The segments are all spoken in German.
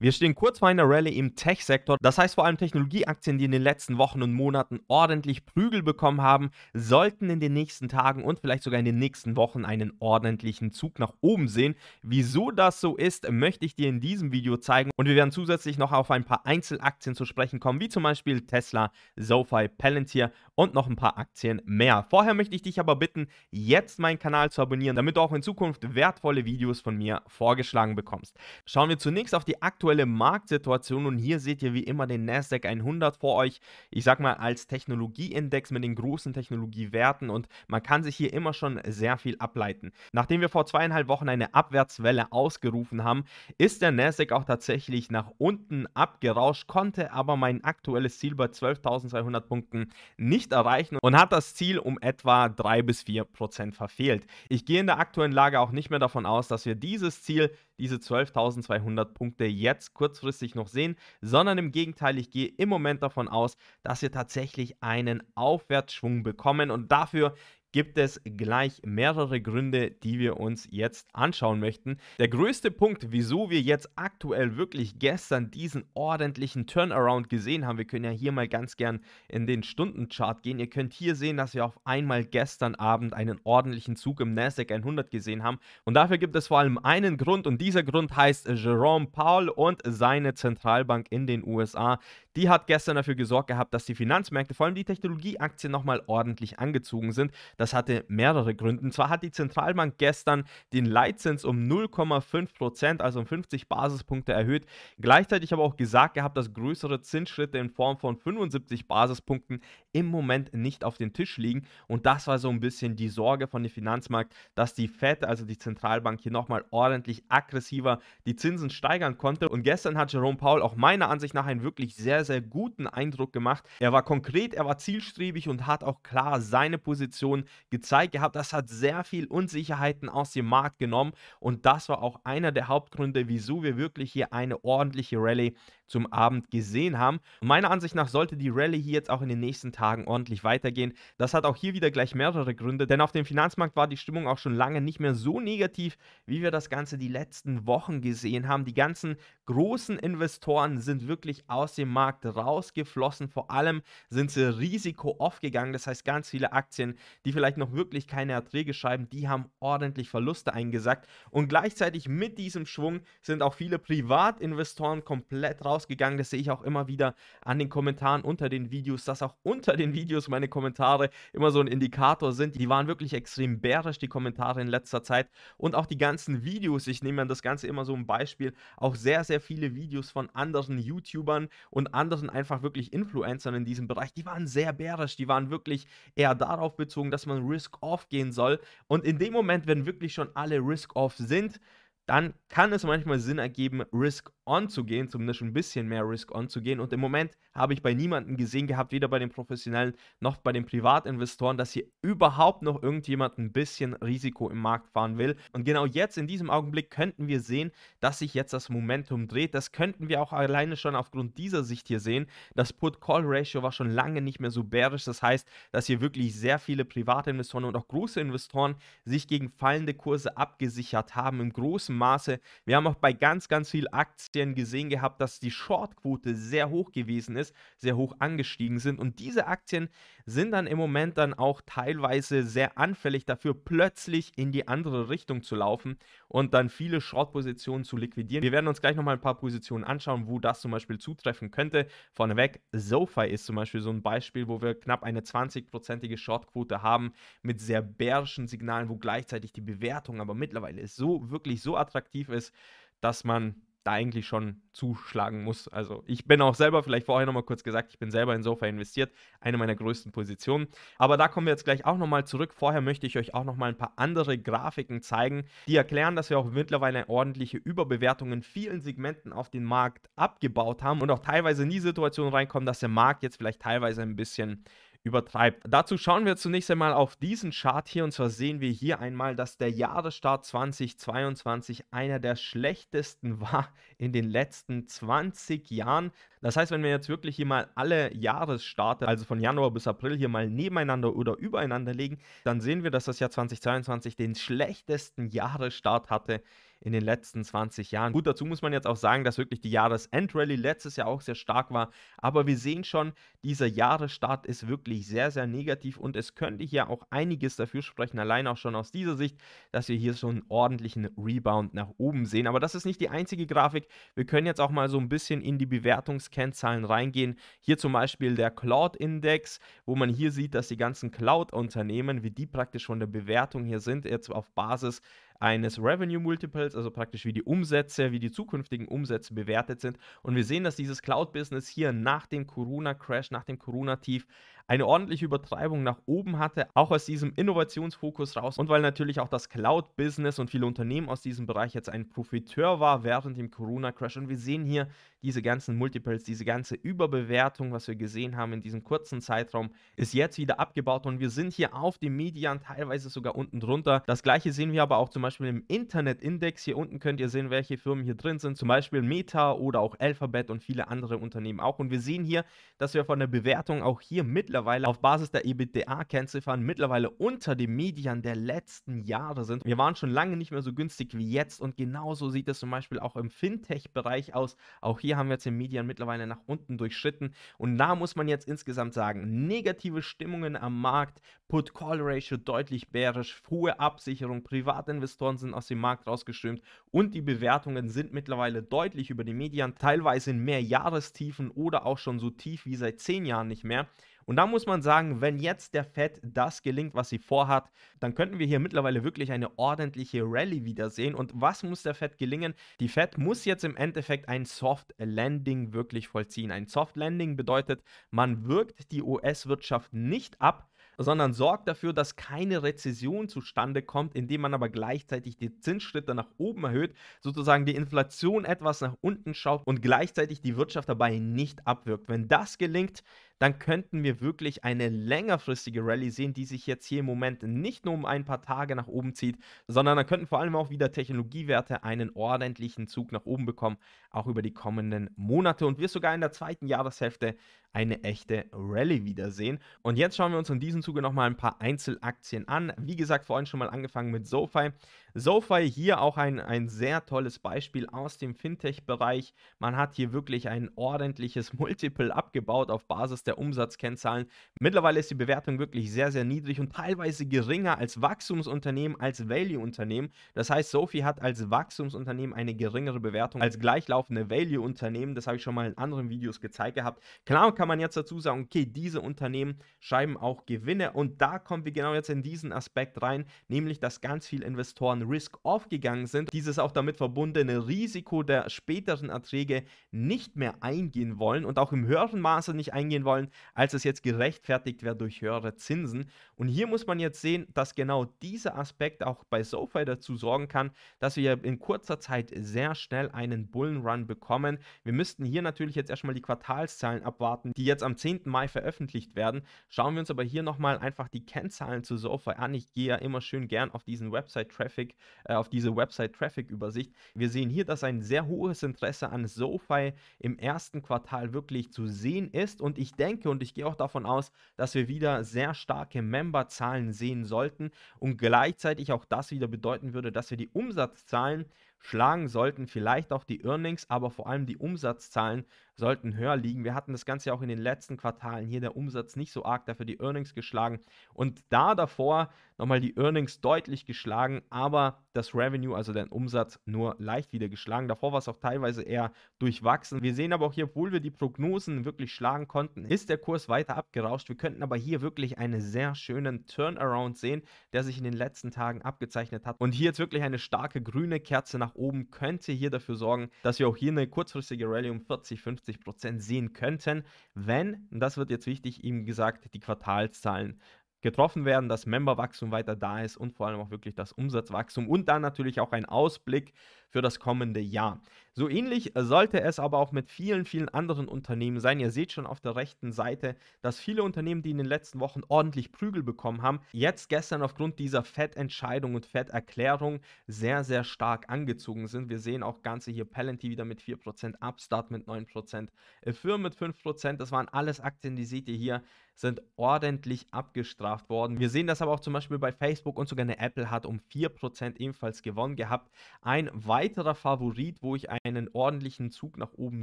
Wir stehen kurz vor einer Rallye im Tech-Sektor. Das heißt, vor allem Technologieaktien, die in den letzten Wochen und Monaten ordentlich Prügel bekommen haben, sollten in den nächsten Tagen und vielleicht sogar in den nächsten Wochen einen ordentlichen Zug nach oben sehen. Wieso das so ist, möchte ich dir in diesem Video zeigen. Und wir werden zusätzlich noch auf ein paar Einzelaktien zu sprechen kommen, wie zum Beispiel Tesla, SoFi, Palantir und noch ein paar Aktien mehr. Vorher möchte ich dich aber bitten, jetzt meinen Kanal zu abonnieren, damit du auch in Zukunft wertvolle Videos von mir vorgeschlagen bekommst. Schauen wir zunächst auf die aktuelle aktuelle Marktsituation und hier seht ihr wie immer den Nasdaq 100 vor euch. Ich sag mal als Technologieindex mit den großen Technologiewerten und man kann sich hier immer schon sehr viel ableiten. Nachdem wir vor zweieinhalb Wochen eine Abwärtswelle ausgerufen haben, ist der Nasdaq auch tatsächlich nach unten abgerauscht, konnte aber mein aktuelles Ziel bei 12.200 Punkten nicht erreichen und hat das Ziel um etwa 3 bis 4 Prozent verfehlt. Ich gehe in der aktuellen Lage auch nicht mehr davon aus, dass wir dieses Ziel diese 12.200 Punkte jetzt kurzfristig noch sehen, sondern im Gegenteil, ich gehe im Moment davon aus, dass wir tatsächlich einen Aufwärtsschwung bekommen und dafür gibt es gleich mehrere Gründe, die wir uns jetzt anschauen möchten. Der größte Punkt, wieso wir jetzt aktuell wirklich gestern diesen ordentlichen Turnaround gesehen haben, wir können ja hier mal ganz gern in den Stundenchart gehen. Ihr könnt hier sehen, dass wir auf einmal gestern Abend einen ordentlichen Zug im Nasdaq 100 gesehen haben und dafür gibt es vor allem einen Grund und dieser Grund heißt Jerome Powell und seine Zentralbank in den USA. Die hat gestern dafür gesorgt gehabt, dass die Finanzmärkte, vor allem die Technologieaktien nochmal ordentlich angezogen sind. Das hatte mehrere Gründe. Und zwar hat die Zentralbank gestern den Leitzins um 0,5 Prozent, also um 50 Basispunkte erhöht. Gleichzeitig aber auch gesagt gehabt, dass größere Zinsschritte in Form von 75 Basispunkten im Moment nicht auf dem Tisch liegen. Und das war so ein bisschen die Sorge von dem Finanzmarkt, dass die Fed, also die Zentralbank, hier nochmal ordentlich aggressiver die Zinsen steigern konnte. Und gestern hat Jerome Powell auch meiner Ansicht nach einen wirklich sehr, sehr guten Eindruck gemacht. Er war konkret, er war zielstrebig und hat auch klar seine Position gezeigt gehabt. Das hat sehr viel Unsicherheiten aus dem Markt genommen. Und das war auch einer der Hauptgründe, wieso wir wirklich hier eine ordentliche Rallye zum Abend gesehen haben. Meiner Ansicht nach sollte die Rallye hier jetzt auch in den nächsten Tagen ordentlich weitergehen. Das hat auch hier wieder gleich mehrere Gründe, denn auf dem Finanzmarkt war die Stimmung auch schon lange nicht mehr so negativ, wie wir das Ganze die letzten Wochen gesehen haben. Die ganzen großen Investoren sind wirklich aus dem Markt rausgeflossen. Vor allem sind sie risiko-off gegangen. Das heißt, ganz viele Aktien, die vielleicht noch wirklich keine Erträge schreiben, die haben ordentlich Verluste eingesackt. Und gleichzeitig mit diesem Schwung sind auch viele Privatinvestoren komplett raus rausgegangen. Das sehe ich auch immer wieder an den Kommentaren unter den Videos, dass auch unter den Videos meine Kommentare immer so ein Indikator sind. Die waren wirklich extrem bärisch, die Kommentare in letzter Zeit. Und auch die ganzen Videos, ich nehme das Ganze immer so ein Beispiel, auch sehr, sehr viele Videos von anderen YouTubern und anderen einfach wirklich Influencern in diesem Bereich, die waren sehr bärisch, die waren wirklich eher darauf bezogen, dass man Risk-Off gehen soll. Und in dem Moment, wenn wirklich schon alle Risk-Off sind, dann kann es manchmal Sinn ergeben, Risk-On zu gehen, zumindest ein bisschen mehr Risk-On zu gehen. Und im Moment habe ich bei niemandem gesehen gehabt, weder bei den professionellen noch bei den Privatinvestoren, dass hier überhaupt noch irgendjemand ein bisschen Risiko im Markt fahren will. Und genau jetzt, in diesem Augenblick, könnten wir sehen, dass sich jetzt das Momentum dreht. Das könnten wir auch alleine schon aufgrund dieser Sicht hier sehen. Das Put-Call-Ratio war schon lange nicht mehr so bärisch. Das heißt, dass hier wirklich sehr viele Privatinvestoren und auch große Investoren sich gegen fallende Kurse abgesichert haben im großen Maße. Wir haben auch bei ganz, ganz vielen Aktien gesehen gehabt, dass die Shortquote sehr hoch gewesen ist, sehr hoch angestiegen sind. Und diese Aktien sind dann im Moment dann auch teilweise sehr anfällig dafür, plötzlich in die andere Richtung zu laufen und dann viele Short-Positionen zu liquidieren. Wir werden uns gleich nochmal ein paar Positionen anschauen, wo das zum Beispiel zutreffen könnte. Vorneweg, SoFi ist zum Beispiel so ein Beispiel, wo wir knapp eine 20-prozentige Short-Quote haben mit sehr bärischen Signalen, wo gleichzeitig die Bewertung aber mittlerweile so wirklich so attraktiv ist, dass man da eigentlich schon zuschlagen muss. Also ich bin auch selber, vielleicht vorher nochmal kurz gesagt, ich bin selber in Sofa investiert, eine meiner größten Positionen. Aber da kommen wir jetzt gleich auch nochmal zurück. Vorher möchte ich euch auch nochmal ein paar andere Grafiken zeigen, die erklären, dass wir auch mittlerweile ordentliche Überbewertung in vielen Segmenten auf den Markt abgebaut haben und auch teilweise in die Situation reinkommen, dass der Markt jetzt vielleicht teilweise ein bisschen übertreibt. Dazu schauen wir zunächst einmal auf diesen Chart hier und zwar sehen wir hier einmal, dass der Jahresstart 2022 einer der schlechtesten war in den letzten 20 Jahren. Das heißt, wenn wir jetzt wirklich hier mal alle Jahresstarter, also von Januar bis April hier mal nebeneinander oder übereinander legen, dann sehen wir, dass das Jahr 2022 den schlechtesten Jahresstart hatte in den letzten 20 Jahren. Gut, dazu muss man jetzt auch sagen, dass wirklich die Jahresendrallye letztes Jahr auch sehr stark war. Aber wir sehen schon, dieser Jahresstart ist wirklich sehr, sehr negativ und es könnte hier auch einiges dafür sprechen, allein auch schon aus dieser Sicht, dass wir hier so einen ordentlichen Rebound nach oben sehen. Aber das ist nicht die einzige Grafik. Wir können jetzt auch mal so ein bisschen in die Bewertungskennzahlen reingehen. Hier zum Beispiel der Cloud-Index, wo man hier sieht, dass die ganzen Cloud-Unternehmen, wie die praktisch von der Bewertung hier sind, jetzt auf Basis eines Revenue Multiples, also praktisch wie die Umsätze, wie die zukünftigen Umsätze bewertet sind. Und wir sehen, dass dieses Cloud-Business hier nach dem Corona-Crash, nach dem Corona-Tief eine ordentliche Übertreibung nach oben hatte, auch aus diesem Innovationsfokus raus und weil natürlich auch das Cloud-Business und viele Unternehmen aus diesem Bereich jetzt ein Profiteur war während dem Corona-Crash. Und wir sehen hier diese ganzen Multiples, diese ganze Überbewertung, was wir gesehen haben in diesem kurzen Zeitraum, ist jetzt wieder abgebaut und wir sind hier auf dem Median teilweise sogar unten drunter. Das gleiche sehen wir aber auch zum Beispiel im Internet-Index. Hier unten könnt ihr sehen, welche Firmen hier drin sind, zum Beispiel Meta oder auch Alphabet und viele andere Unternehmen auch. Und wir sehen hier, dass wir von der Bewertung auch hier mittlerweile mittlerweile auf Basis der EBITDA-Kennziffern mittlerweile unter dem Median der letzten Jahre sind. Wir waren schon lange nicht mehr so günstig wie jetzt und genauso sieht es zum Beispiel auch im Fintech-Bereich aus. Auch hier haben wir jetzt den Median mittlerweile nach unten durchschritten und da muss man jetzt insgesamt sagen, negative Stimmungen am Markt, Put-Call-Ratio deutlich bärisch, hohe Absicherung, Privatinvestoren sind aus dem Markt rausgeströmt und die Bewertungen sind mittlerweile deutlich über den Median, teilweise in mehr Jahrestiefen oder auch schon so tief wie seit zehn Jahren nicht mehr. Und da muss man sagen, wenn jetzt der Fed das gelingt, was sie vorhat, dann könnten wir hier mittlerweile wirklich eine ordentliche Rallye wiedersehen. Und was muss der Fed gelingen? Die Fed muss jetzt im Endeffekt ein Soft Landing wirklich vollziehen. Ein Soft Landing bedeutet, man wirkt die US-Wirtschaft nicht ab, sondern sorgt dafür, dass keine Rezession zustande kommt, indem man aber gleichzeitig die Zinsschritte nach oben erhöht, sozusagen die Inflation etwas nach unten schaut und gleichzeitig die Wirtschaft dabei nicht abwirkt. Wenn das gelingt, dann könnten wir wirklich eine längerfristige Rallye sehen, die sich jetzt hier im Moment nicht nur um ein paar Tage nach oben zieht, sondern dann könnten vor allem auch wieder Technologiewerte einen ordentlichen Zug nach oben bekommen, auch über die kommenden Monate und wir sogar in der zweiten Jahreshälfte eine echte Rallye wiedersehen. Und jetzt schauen wir uns in diesem Zuge nochmal ein paar Einzelaktien an. Wie gesagt, vorhin schon mal angefangen mit SoFi. SoFi hier auch ein, ein sehr tolles Beispiel aus dem Fintech-Bereich. Man hat hier wirklich ein ordentliches Multiple abgebaut auf Basis der Umsatzkennzahlen. Mittlerweile ist die Bewertung wirklich sehr, sehr niedrig und teilweise geringer als Wachstumsunternehmen, als Value-Unternehmen. Das heißt, SoFi hat als Wachstumsunternehmen eine geringere Bewertung als gleichlaufende Value-Unternehmen. Das habe ich schon mal in anderen Videos gezeigt gehabt. Klar kann man jetzt dazu sagen, okay, diese Unternehmen schreiben auch Gewinne und da kommen wir genau jetzt in diesen Aspekt rein, nämlich dass ganz viele Investoren Risk-Off gegangen sind, dieses auch damit verbundene Risiko der späteren Erträge nicht mehr eingehen wollen und auch im höheren Maße nicht eingehen wollen, als es jetzt gerechtfertigt wäre durch höhere Zinsen. Und hier muss man jetzt sehen, dass genau dieser Aspekt auch bei SoFi dazu sorgen kann, dass wir in kurzer Zeit sehr schnell einen Bullenrun bekommen. Wir müssten hier natürlich jetzt erstmal die Quartalszahlen abwarten, die jetzt am 10. Mai veröffentlicht werden. Schauen wir uns aber hier nochmal einfach die Kennzahlen zu SoFi an. Ich gehe ja immer schön gern auf diesen Website-Traffic Traffic, äh, auf diese Website-Traffic-Übersicht. Wir sehen hier, dass ein sehr hohes Interesse an SoFi im ersten Quartal wirklich zu sehen ist. Und ich denke und ich gehe auch davon aus, dass wir wieder sehr starke Member-Zahlen sehen sollten und gleichzeitig auch das wieder bedeuten würde, dass wir die Umsatzzahlen schlagen sollten, vielleicht auch die Earnings, aber vor allem die Umsatzzahlen sollten höher liegen. Wir hatten das Ganze auch in den letzten Quartalen hier der Umsatz nicht so arg, dafür die Earnings geschlagen und da davor nochmal die Earnings deutlich geschlagen, aber das Revenue, also den Umsatz, nur leicht wieder geschlagen. Davor war es auch teilweise eher durchwachsen. Wir sehen aber auch hier, obwohl wir die Prognosen wirklich schlagen konnten, ist der Kurs weiter abgerauscht. Wir könnten aber hier wirklich einen sehr schönen Turnaround sehen, der sich in den letzten Tagen abgezeichnet hat. Und hier jetzt wirklich eine starke grüne Kerze nach oben könnte hier dafür sorgen, dass wir auch hier eine kurzfristige Rallye um 40, 50 50 Prozent sehen könnten, wenn, und das wird jetzt wichtig, ihm gesagt, die Quartalszahlen getroffen werden, dass Memberwachstum weiter da ist und vor allem auch wirklich das Umsatzwachstum und dann natürlich auch ein Ausblick für das kommende Jahr. So ähnlich sollte es aber auch mit vielen, vielen anderen Unternehmen sein. Ihr seht schon auf der rechten Seite, dass viele Unternehmen, die in den letzten Wochen ordentlich Prügel bekommen haben, jetzt gestern aufgrund dieser Fettentscheidung und Fetterklärung sehr, sehr stark angezogen sind. Wir sehen auch ganze hier Palantir wieder mit 4%, Upstart mit 9%, Firm mit 5%. Das waren alles Aktien, die seht ihr hier sind ordentlich abgestraft worden. Wir sehen das aber auch zum Beispiel bei Facebook und sogar eine Apple hat um 4% ebenfalls gewonnen gehabt. Ein weiterer Favorit, wo ich einen ordentlichen Zug nach oben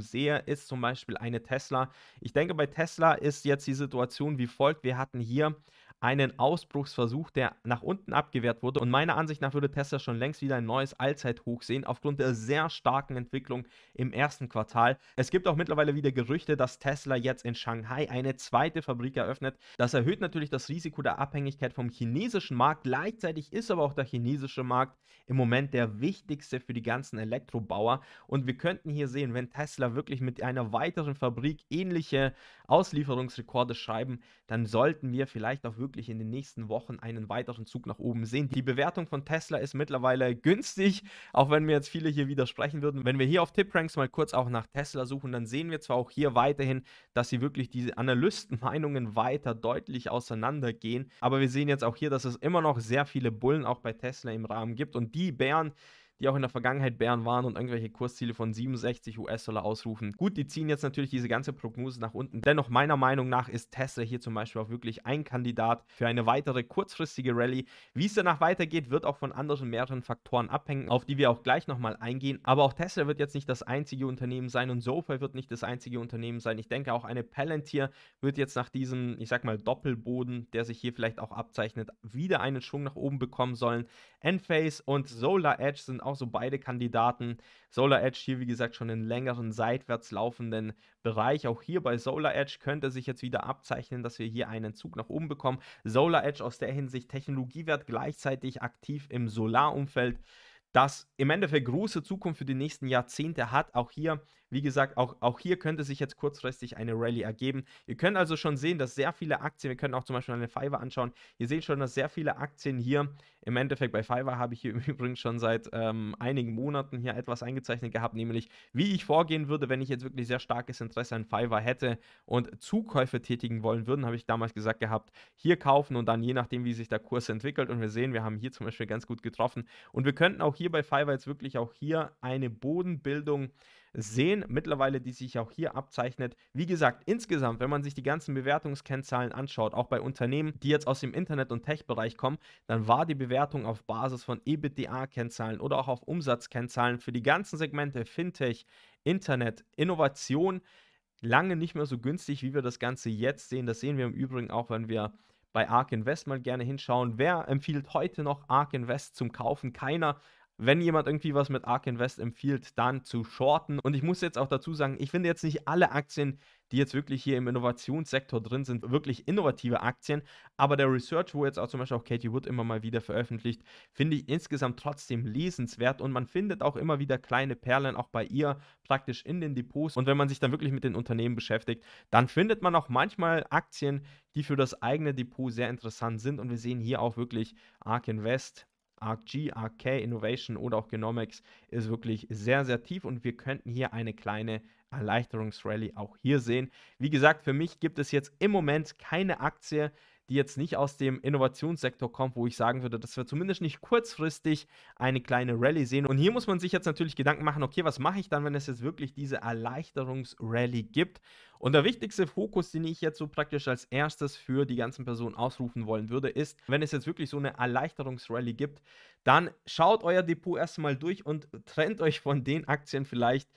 sehe, ist zum Beispiel eine Tesla. Ich denke, bei Tesla ist jetzt die Situation wie folgt. Wir hatten hier einen Ausbruchsversuch, der nach unten abgewehrt wurde. Und meiner Ansicht nach würde Tesla schon längst wieder ein neues Allzeithoch sehen, aufgrund der sehr starken Entwicklung im ersten Quartal. Es gibt auch mittlerweile wieder Gerüchte, dass Tesla jetzt in Shanghai eine zweite Fabrik eröffnet. Das erhöht natürlich das Risiko der Abhängigkeit vom chinesischen Markt. Gleichzeitig ist aber auch der chinesische Markt im Moment der wichtigste für die ganzen Elektrobauer. Und wir könnten hier sehen, wenn Tesla wirklich mit einer weiteren Fabrik ähnliche Auslieferungsrekorde schreiben, dann sollten wir vielleicht auch wirklich vermutlich in den nächsten Wochen einen weiteren Zug nach oben sehen. Die Bewertung von Tesla ist mittlerweile günstig, auch wenn mir jetzt viele hier widersprechen würden. Wenn wir hier auf Tipranks mal kurz auch nach Tesla suchen, dann sehen wir zwar auch hier weiterhin, dass sie wirklich diese Analystenmeinungen weiter deutlich auseinandergehen, aber wir sehen jetzt auch hier, dass es immer noch sehr viele Bullen auch bei Tesla im Rahmen gibt und die Bären, die auch in der Vergangenheit Bären waren und irgendwelche Kursziele von 67 US-Dollar ausrufen. Gut, die ziehen jetzt natürlich diese ganze Prognose nach unten. Dennoch, meiner Meinung nach, ist Tesla hier zum Beispiel auch wirklich ein Kandidat für eine weitere kurzfristige Rallye. Wie es danach weitergeht, wird auch von anderen mehreren Faktoren abhängen, auf die wir auch gleich nochmal eingehen. Aber auch Tesla wird jetzt nicht das einzige Unternehmen sein und SoFi wird nicht das einzige Unternehmen sein. Ich denke, auch eine Palantir wird jetzt nach diesem, ich sag mal, Doppelboden, der sich hier vielleicht auch abzeichnet, wieder einen Schwung nach oben bekommen sollen. Enphase und Solar Edge sind auch so beide Kandidaten. Solar Edge hier, wie gesagt, schon einen längeren seitwärts laufenden Bereich. Auch hier bei Solar Edge könnte sich jetzt wieder abzeichnen, dass wir hier einen Zug nach oben bekommen. Solar Edge aus der Hinsicht Technologiewert gleichzeitig aktiv im Solarumfeld das im Endeffekt große Zukunft für die nächsten Jahrzehnte hat. Auch hier wie gesagt, auch, auch hier könnte sich jetzt kurzfristig eine Rallye ergeben. Ihr könnt also schon sehen, dass sehr viele Aktien, wir können auch zum Beispiel eine Fiverr anschauen, ihr seht schon, dass sehr viele Aktien hier, im Endeffekt bei Fiverr habe ich hier übrigens schon seit ähm, einigen Monaten hier etwas eingezeichnet gehabt, nämlich wie ich vorgehen würde, wenn ich jetzt wirklich sehr starkes Interesse an Fiverr hätte und Zukäufe tätigen wollen würden, habe ich damals gesagt gehabt, hier kaufen und dann je nachdem, wie sich der Kurs entwickelt und wir sehen, wir haben hier zum Beispiel ganz gut getroffen und wir könnten auch hier bei Fiverr jetzt wirklich auch hier eine Bodenbildung sehen, mittlerweile, die sich auch hier abzeichnet. Wie gesagt, insgesamt, wenn man sich die ganzen Bewertungskennzahlen anschaut, auch bei Unternehmen, die jetzt aus dem Internet- und Tech-Bereich kommen, dann war die Bewertung auf Basis von EBITDA-Kennzahlen oder auch auf Umsatzkennzahlen für die ganzen Segmente Fintech, Internet, Innovation lange nicht mehr so günstig, wie wir das Ganze jetzt sehen. Das sehen wir im Übrigen auch, wenn wir bei Ark Invest mal gerne hinschauen. Wer empfiehlt heute noch Ark Invest zum Kaufen? Keiner wenn jemand irgendwie was mit ARK Invest empfiehlt, dann zu shorten. Und ich muss jetzt auch dazu sagen, ich finde jetzt nicht alle Aktien, die jetzt wirklich hier im Innovationssektor drin sind, wirklich innovative Aktien. Aber der Research, wo jetzt auch zum Beispiel auch Katie Wood immer mal wieder veröffentlicht, finde ich insgesamt trotzdem lesenswert und man findet auch immer wieder kleine Perlen auch bei ihr praktisch in den Depots. Und wenn man sich dann wirklich mit den Unternehmen beschäftigt, dann findet man auch manchmal Aktien, die für das eigene Depot sehr interessant sind. Und wir sehen hier auch wirklich Ark Invest ArcG, ArcK, Innovation oder auch Genomics ist wirklich sehr, sehr tief und wir könnten hier eine kleine Erleichterungsrally auch hier sehen. Wie gesagt, für mich gibt es jetzt im Moment keine Aktie, die jetzt nicht aus dem Innovationssektor kommt, wo ich sagen würde, dass wir zumindest nicht kurzfristig eine kleine Rallye sehen. Und hier muss man sich jetzt natürlich Gedanken machen, okay, was mache ich dann, wenn es jetzt wirklich diese Erleichterungsrallye gibt? Und der wichtigste Fokus, den ich jetzt so praktisch als erstes für die ganzen Personen ausrufen wollen würde, ist, wenn es jetzt wirklich so eine Erleichterungsrallye gibt, dann schaut euer Depot erstmal durch und trennt euch von den Aktien vielleicht,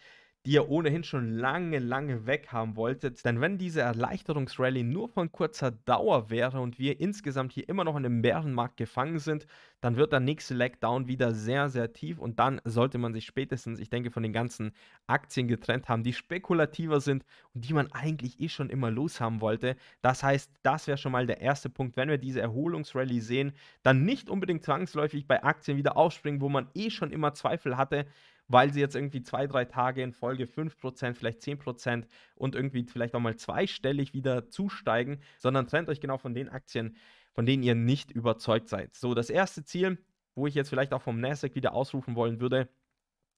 die ihr ohnehin schon lange, lange weg haben wolltet. Denn wenn diese Erleichterungsrallye nur von kurzer Dauer wäre und wir insgesamt hier immer noch in einem Bärenmarkt gefangen sind, dann wird der nächste Legdown wieder sehr, sehr tief und dann sollte man sich spätestens, ich denke, von den ganzen Aktien getrennt haben, die spekulativer sind und die man eigentlich eh schon immer los haben wollte. Das heißt, das wäre schon mal der erste Punkt. Wenn wir diese Erholungsrallye sehen, dann nicht unbedingt zwangsläufig bei Aktien wieder aufspringen, wo man eh schon immer Zweifel hatte, weil sie jetzt irgendwie zwei, drei Tage in Folge 5%, vielleicht 10% und irgendwie vielleicht auch mal zweistellig wieder zusteigen, sondern trennt euch genau von den Aktien, von denen ihr nicht überzeugt seid. So, das erste Ziel, wo ich jetzt vielleicht auch vom Nasdaq wieder ausrufen wollen würde,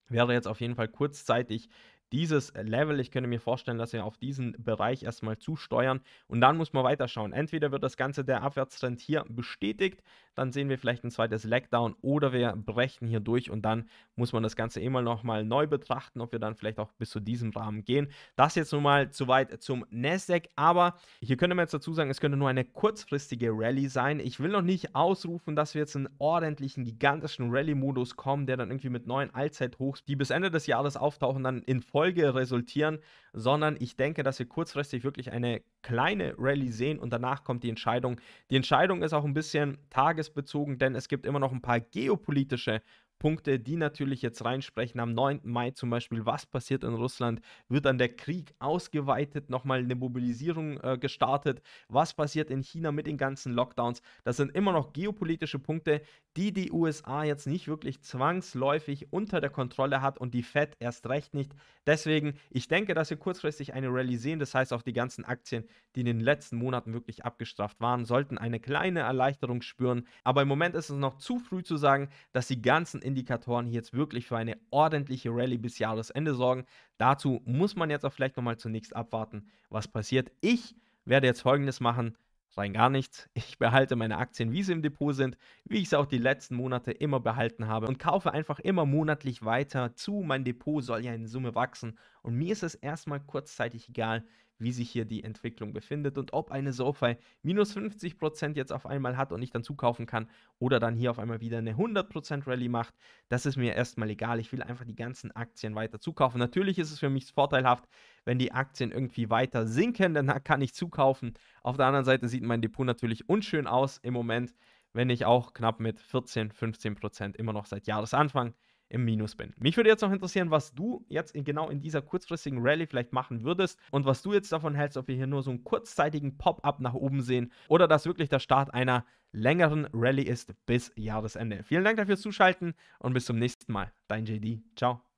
wäre jetzt auf jeden Fall kurzzeitig dieses Level. Ich könnte mir vorstellen, dass wir auf diesen Bereich erstmal zusteuern und dann muss man weiterschauen. Entweder wird das Ganze der Abwärtstrend hier bestätigt, dann sehen wir vielleicht ein zweites Lackdown oder wir brechen hier durch und dann muss man das Ganze immer nochmal neu betrachten, ob wir dann vielleicht auch bis zu diesem Rahmen gehen. Das jetzt nun mal zu weit zum Nasdaq, aber hier könnte man jetzt dazu sagen, es könnte nur eine kurzfristige Rallye sein. Ich will noch nicht ausrufen, dass wir jetzt einen ordentlichen, gigantischen Rallye-Modus kommen, der dann irgendwie mit neuen Allzeithochs, die bis Ende des Jahres auftauchen, dann in Folge Erfolge resultieren, sondern ich denke, dass wir kurzfristig wirklich eine kleine Rallye sehen und danach kommt die Entscheidung. Die Entscheidung ist auch ein bisschen tagesbezogen, denn es gibt immer noch ein paar geopolitische Punkte, die natürlich jetzt reinsprechen. Am 9. Mai zum Beispiel, was passiert in Russland? Wird dann der Krieg ausgeweitet, nochmal eine Mobilisierung äh, gestartet? Was passiert in China mit den ganzen Lockdowns? Das sind immer noch geopolitische Punkte, die die USA jetzt nicht wirklich zwangsläufig unter der Kontrolle hat und die Fed erst recht nicht. Deswegen, ich denke, dass wir kurzfristig eine Rallye sehen. Das heißt, auch die ganzen Aktien, die in den letzten Monaten wirklich abgestraft waren, sollten eine kleine Erleichterung spüren. Aber im Moment ist es noch zu früh zu sagen, dass die ganzen Indikatoren jetzt wirklich für eine ordentliche Rallye bis Jahresende sorgen. Dazu muss man jetzt auch vielleicht nochmal zunächst abwarten, was passiert. Ich werde jetzt Folgendes machen rein gar nichts. Ich behalte meine Aktien, wie sie im Depot sind, wie ich sie auch die letzten Monate immer behalten habe und kaufe einfach immer monatlich weiter zu. Mein Depot soll ja in Summe wachsen und mir ist es erstmal kurzzeitig egal, wie sich hier die Entwicklung befindet und ob eine SoFi minus 50% jetzt auf einmal hat und ich dann zukaufen kann oder dann hier auf einmal wieder eine 100% Rallye macht. Das ist mir erstmal egal. Ich will einfach die ganzen Aktien weiter zukaufen. Natürlich ist es für mich vorteilhaft, wenn die Aktien irgendwie weiter sinken, dann kann ich zukaufen. Auf der anderen Seite sieht mein Depot natürlich unschön aus im Moment, wenn ich auch knapp mit 14, 15% immer noch seit Jahresanfang im Minus bin. Mich würde jetzt noch interessieren, was du jetzt in, genau in dieser kurzfristigen Rallye vielleicht machen würdest und was du jetzt davon hältst, ob wir hier nur so einen kurzzeitigen Pop-up nach oben sehen oder dass wirklich der Start einer längeren Rallye ist bis Jahresende. Vielen Dank dafür fürs Zuschalten und bis zum nächsten Mal. Dein JD. Ciao.